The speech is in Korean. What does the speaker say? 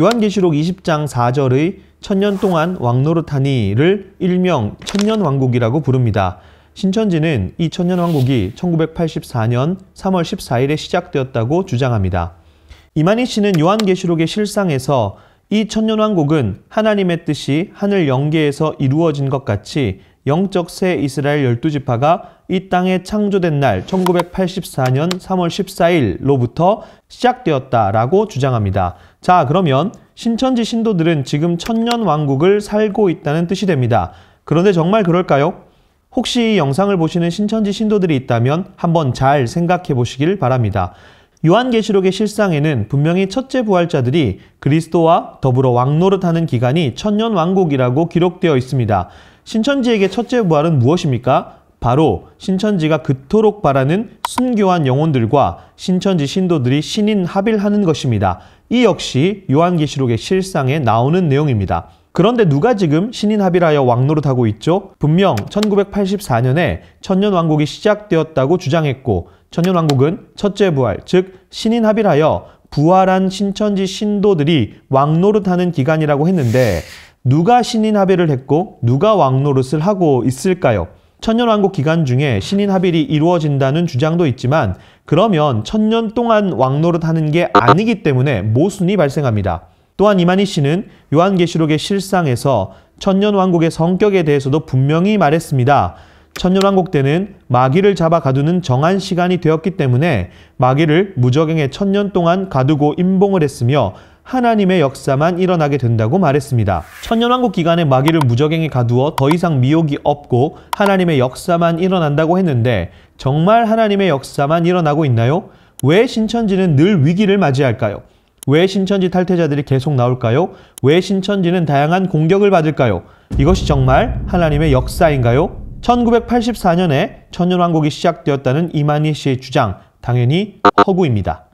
요한계시록 20장 4절의 천년 동안 왕노릇하니를 일명 천년 왕국이라고 부릅니다. 신천지는 이 천년 왕국이 1984년 3월 14일에 시작되었다고 주장합니다. 이만희 씨는 요한계시록의 실상에서 이 천년 왕국은 하나님의 뜻이 하늘 영계에서 이루어진 것 같이 영적 새 이스라엘 12지파가 이 땅에 창조된 날 1984년 3월 14일로부터 시작되었다라고 주장합니다. 자, 그러면 신천지 신도들은 지금 천년 왕국을 살고 있다는 뜻이 됩니다. 그런데 정말 그럴까요? 혹시 이 영상을 보시는 신천지 신도들이 있다면 한번 잘 생각해 보시길 바랍니다. 요한계시록의 실상에는 분명히 첫째 부활자들이 그리스도와 더불어 왕노릇하는 기간이 천년 왕국이라고 기록되어 있습니다. 신천지에게 첫째 부활은 무엇입니까? 바로 신천지가 그토록 바라는 순교한 영혼들과 신천지 신도들이 신인 합일하는 것입니다. 이 역시 요한계시록의 실상에 나오는 내용입니다. 그런데 누가 지금 신인 합의하여 왕노릇하고 있죠? 분명 1984년에 천년왕국이 시작되었다고 주장했고 천년왕국은 첫째 부활, 즉 신인 합의하여 부활한 신천지 신도들이 왕노릇하는 기간이라고 했는데 누가 신인 합의를 했고 누가 왕노릇을 하고 있을까요? 천년왕국 기간 중에 신인 합의이 이루어진다는 주장도 있지만 그러면 천년 동안 왕노릇하는 게 아니기 때문에 모순이 발생합니다. 또한 이만희 씨는 요한계시록의 실상에서 천년왕국의 성격에 대해서도 분명히 말했습니다. 천년왕국 때는 마귀를 잡아 가두는 정한 시간이 되었기 때문에 마귀를 무적행에 천년 동안 가두고 임봉을 했으며 하나님의 역사만 일어나게 된다고 말했습니다. 천년왕국 기간에 마귀를 무적행에 가두어 더 이상 미혹이 없고 하나님의 역사만 일어난다고 했는데 정말 하나님의 역사만 일어나고 있나요? 왜 신천지는 늘 위기를 맞이할까요? 왜 신천지 탈퇴자들이 계속 나올까요? 왜 신천지는 다양한 공격을 받을까요? 이것이 정말 하나님의 역사인가요? 1984년에 천년왕국이 시작되었다는 이만희 씨의 주장, 당연히 허구입니다.